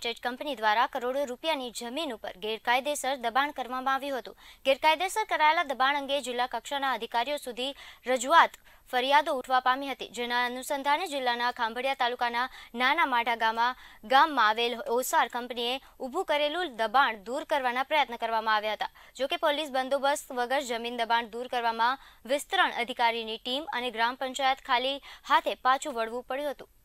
state company દ્વારા કરોડો રૂપિયાની જમીન ઉપર ગેરકાયદેસર દબાણ કરવામાં આવ્યું હતું ગેરકાયદેસર કરાયેલા દબાણ અંગે જિલ્લા કક્ષાના અધિકારીઓ સુધી રજૂઆત ફરિયાદો ઉઠવા પામી હતી જેના અનુસંધાને જિલ્લાના ખાંભડિયા તાલુકાના નાના માઢા ગામમાં ગામમાં આવેલ ઓસાર કંપનીએ ઊભું કરેલું દબાણ દૂર કરવાના પ્રયત્ન કરવામાં આવ્યા હતા જોકે પોલીસ બંદોબસ્ત વગર જમીન દબાણ દૂર કરવામાં વિસ્તરણ અધિકારીની ટીમ અને ગ્રામ પંચાયત ખાલી હાથે પાછું વળવું પડ્યું હતું